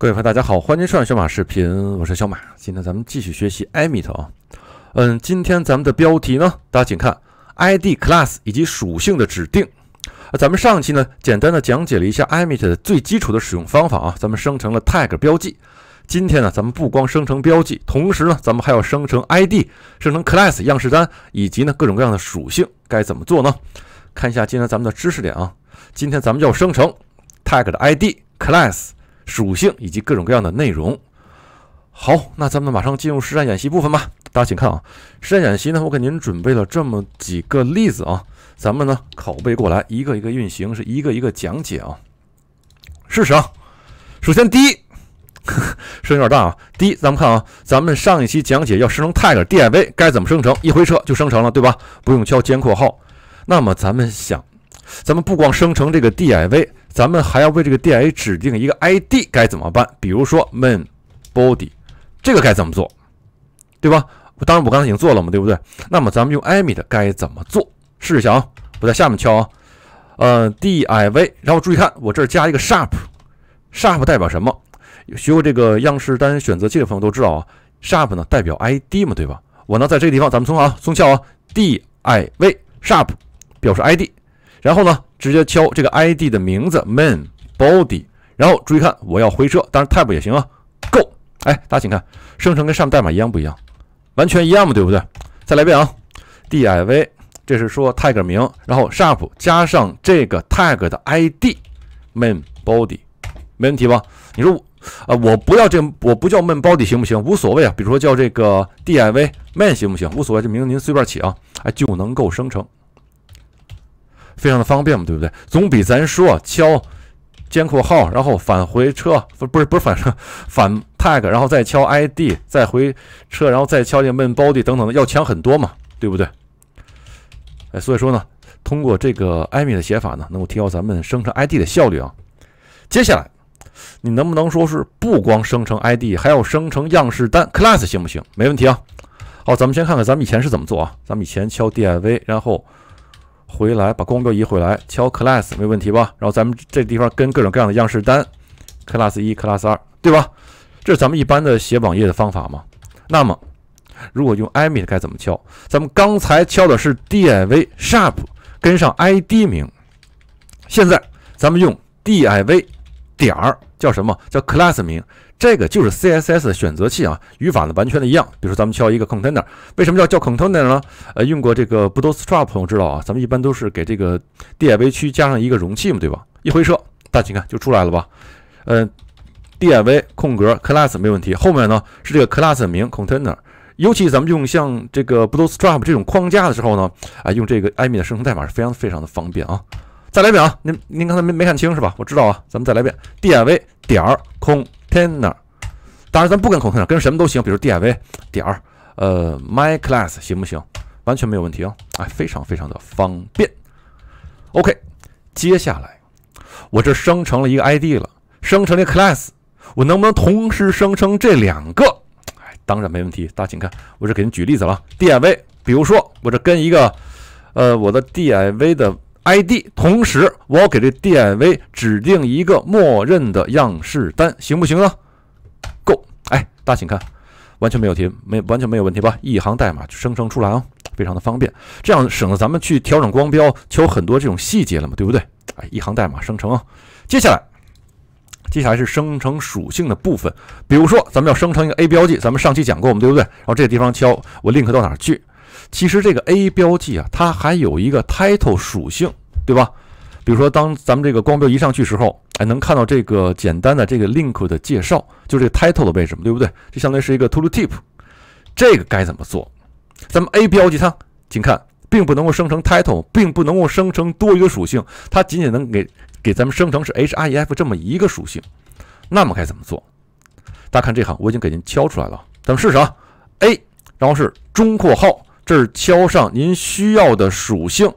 各位朋友，大家好，欢迎收看小马视频，我是小马。今天咱们继续学习 e m i t 啊，嗯，今天咱们的标题呢，大家请看 ID、Class 以及属性的指定。啊，咱们上期呢，简单的讲解了一下 e m i t 的最基础的使用方法啊，咱们生成了 tag 标记。今天呢，咱们不光生成标记，同时呢，咱们还要生成 ID、生成 Class 样式单，以及呢各种各样的属性该怎么做呢？看一下今天咱们的知识点啊，今天咱们要生成 tag 的 ID、Class。属性以及各种各样的内容。好，那咱们马上进入实战演习部分吧。大家请看啊，实战演习呢，我给您准备了这么几个例子啊，咱们呢拷贝过来，一个一个运行，是一个一个讲解啊。试试啊，首先第一，声音有点大啊。第一，咱们看啊，咱们上一期讲解要生成 tag div 该怎么生成，一回车就生成了，对吧？不用敲尖括号。那么咱们想。咱们不光生成这个 div，咱们还要为这个 div 指定一个 id，该怎么办？比如说 main body，这个该怎么做？对吧？当然我刚才已经做了嘛，对不对？那么咱们用 emit 该怎么做？试一下啊，我在下面敲啊，呃，div，然后注意看，我这儿加一个 sharp，sharp 代表什么？学过这个样式单选择器的朋友都知道啊，sharp 呢代表 id 嘛，对吧？我呢在这个地方，咱们松啊，松敲啊，div sharp 表示 id。然后呢，直接敲这个 ID 的名字 main body，然后注意看，我要回车，当然 tab 也行啊。Go，哎，大家请看，生成跟上面代码一样不一样？完全一样嘛，对不对？再来一遍啊。DIV，这是说 tag 名，然后 sharp 加上这个 tag 的 ID main body，没问题吧？你说，呃，我不要这，我不叫 main body，行不行？无所谓啊，比如说叫这个 DIV main，行不行？无所谓，这名字您随便起啊，哎，就能够生成。非常的方便嘛，对不对？总比咱说敲监控号，然后返回车，不不是不是返回反 tag，然后再敲 id，再回车，然后再敲键们 body 等等的，要强很多嘛，对不对？哎，所以说呢，通过这个艾米的写法呢，能够提高咱们生成 id 的效率啊。接下来，你能不能说是不光生成 id，还要生成样式单 class，行不行？没问题啊。好，咱们先看看咱们以前是怎么做啊？咱们以前敲 div，然后回来把光标移回来敲 class 没问题吧？然后咱们这地方跟各种各样的样式单 class 一 class 二对吧？这是咱们一般的写网页的方法嘛？那么如果用 e m i t 该怎么敲？咱们刚才敲的是 div sharp 跟上 ID 名，现在咱们用 div 点儿叫什么叫 class 名？这个就是 CSS 的选择器啊，语法呢完全的一样。比如说，咱们敲一个 container，为什么叫叫 container 呢？呃，用过这个 Bootstrap 朋友知道啊，咱们一般都是给这个 DIV 区加上一个容器嘛，对吧？一回车，大家请看就出来了吧？嗯，DIV 空格 class 没问题，后面呢是这个 class 名 container。尤其咱们用像这个 Bootstrap 这种框架的时候呢，啊，用这个艾米的生成代码是非常非常的方便啊。再来一遍啊，您您刚才没没看清是吧？我知道啊，咱们再来一遍，DIV 点空。Tanner，当然咱不跟 container，跟什么都行，比如 DIV 点儿，呃，my class 行不行？完全没有问题哦，哎，非常非常的方便。OK，接下来我这生成了一个 ID 了，生成了一个 class，我能不能同时生成这两个？哎，当然没问题，大家请看，我这给您举例子了，DIV，比如说我这跟一个，呃，我的 DIV 的。ID，同时我给这 DIV 指定一个默认的样式单，行不行啊？Go，哎，大家请看，完全没有题，没完全没有问题吧？一行代码就生成出来啊，非常的方便，这样省得咱们去调整光标求很多这种细节了嘛，对不对？哎，一行代码生成啊。接下来，接下来是生成属性的部分，比如说咱们要生成一个 A 标记，咱们上期讲过，我们对不对？然后这个地方敲，我 link 到哪儿去？其实这个 a 标记啊，它还有一个 title 属性，对吧？比如说，当咱们这个光标移上去时候，哎，能看到这个简单的这个 link 的介绍，就这个 title 的位置嘛，对不对？就相当于是一个 tooltip。这个该怎么做？咱们 a 标记它，请看，并不能够生成 title，并不能够生成多余的属性，它仅仅能给给咱们生成是 href 这么一个属性。那么该怎么做？大家看这行，我已经给您敲出来了。咱们试试啊，a，然后是中括号。这儿敲上您需要的属性，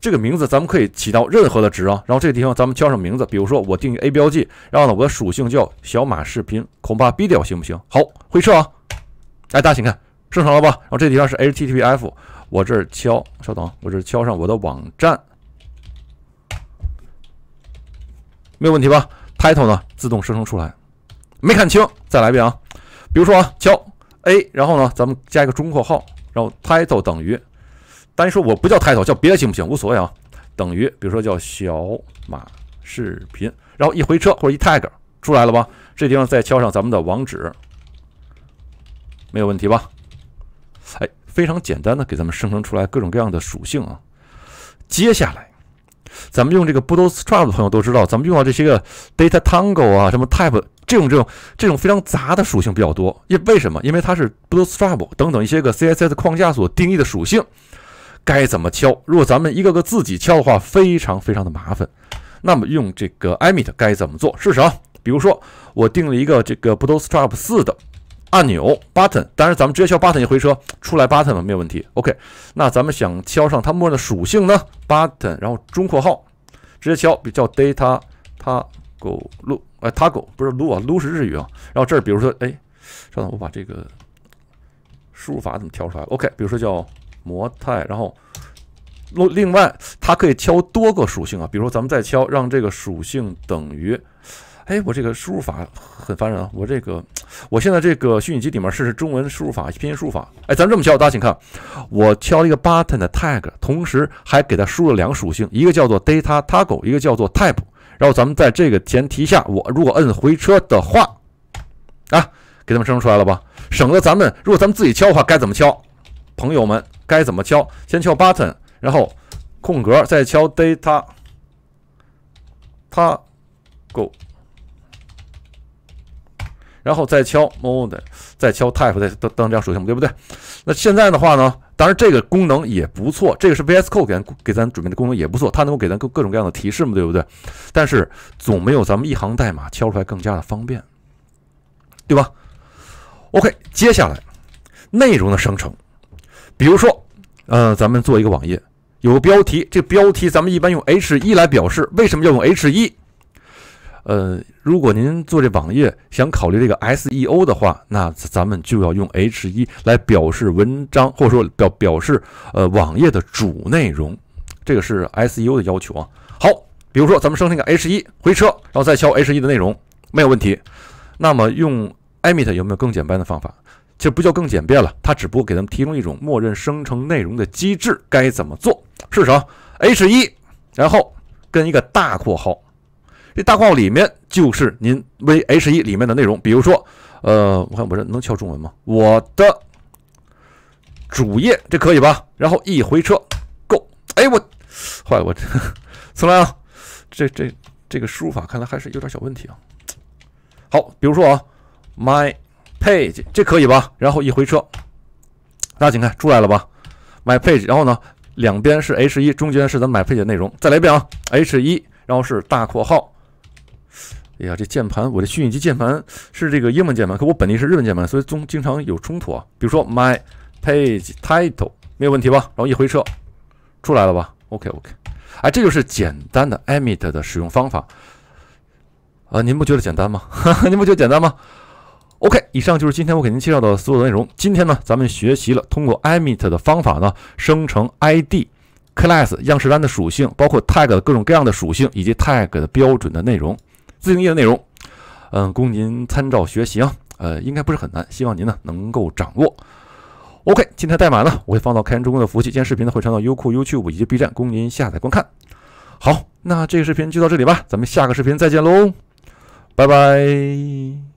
这个名字咱们可以起到任何的值啊。然后这个地方咱们敲上名字，比如说我定义 A 标记，然后呢，我的属性叫小马视频，恐怕 B 调行不行？好，回车啊。哎，大家请看，正常了吧？然后这地方是 HTTPF，我这儿敲，稍等，我这敲上我的网站，没有问题吧？Title 呢，自动生成出来，没看清，再来一遍啊。比如说啊，敲 A，然后呢，咱们加一个中括号。然后 title 等于，单说我不叫 title，叫别的行不行？无所谓啊，等于比如说叫小马视频，然后一回车或者一 tag 出来了吧？这地方再敲上咱们的网址，没有问题吧？哎，非常简单的给咱们生成出来各种各样的属性啊。接下来。咱们用这个 Bootstrap 的朋友都知道，咱们用到这些个 d a t a t a n g o 啊、什么 type 这种这种这种非常杂的属性比较多。因为什么？因为它是 Bootstrap 等等一些个 CSS 框架所定义的属性，该怎么敲？如果咱们一个个自己敲的话，非常非常的麻烦。那么用这个 e m i t 该怎么做？试试。啊，比如说，我定了一个这个 Bootstrap 四的。按钮 button，当然咱们直接敲 button 一回车出来 button 没有问题。OK，那咱们想敲上它默认的属性呢？button，然后中括号直接敲，比较 data tagu lu，哎 tagu 不是 lu 啊，lu 是日语啊。然后这儿比如说，哎，稍等，我把这个输入法怎么调出来？OK，比如说叫模态，然后另另外它可以敲多个属性啊，比如说咱们再敲让这个属性等于。哎，我这个输入法很烦人啊！我这个，我现在这个虚拟机里面试试中文输入法、拼音输入法。哎，咱这么敲，大家请看，我敲了一个 button 的 tag，同时还给它输了两个属性，一个叫做 data tag，一个叫做 type。然后咱们在这个前提下，我如果摁回车的话，啊，给它们生成出来了吧？省得咱们如果咱们自己敲的话，该怎么敲？朋友们，该怎么敲？先敲 button，然后空格，再敲 data。它 go。然后再敲 mode，再敲 type，再当当这样属性，对不对？那现在的话呢，当然这个功能也不错，这个是 VS Code 给咱给咱准备的功能也不错，它能够给咱各各种各样的提示嘛，对不对？但是总没有咱们一行代码敲出来更加的方便，对吧？OK，接下来内容的生成，比如说，呃，咱们做一个网页，有个标题，这个标题咱们一般用 H1 来表示，为什么要用 H1？呃，如果您做这网页想考虑这个 SEO 的话，那咱们就要用 H1 来表示文章，或者说表表示呃网页的主内容，这个是 SEO 的要求啊。好，比如说咱们生成一个 H1，回车，然后再敲 H1 的内容，没有问题。那么用 e m i t 有没有更简单的方法？其实不叫更简便了，它只不过给咱们提供一种默认生成内容的机制，该怎么做？试试啊 h 1然后跟一个大括号。这大括号里面就是您 VH 一里面的内容，比如说，呃，我看我这能敲中文吗？我的主页这可以吧？然后一回车，g o 哎，我坏了，我重来啊！这这这个输入法看来还是有点小问题啊。好，比如说啊，My Page 这可以吧？然后一回车，大家请看出来了吧？My Page，然后呢，两边是 H 一，中间是咱 My Page 的内容。再来一遍啊，H 一，然后是大括号。哎呀，这键盘，我的虚拟机键盘是这个英文键盘，可我本地是日文键盘，所以总经常有冲突啊。比如说 my page title 没有问题吧？然后一回车出来了吧？OK OK。哎，这就是简单的 emit 的使用方法啊。您不觉得简单吗？您不觉得简单吗？OK，以上就是今天我给您介绍的所有的内容。今天呢，咱们学习了通过 emit 的方法呢，生成 id、class 样式栏的属性，包括 tag 的各种各样的属性，以及 tag 的标准的内容。自定义的内容，嗯，供您参照学习啊，呃，应该不是很难，希望您呢能够掌握。OK，今天代码呢我会放到开源中国的服务器，今天视频呢会传到优酷、YouTube 以及 B 站供您下载观看。好，那这个视频就到这里吧，咱们下个视频再见喽，拜拜。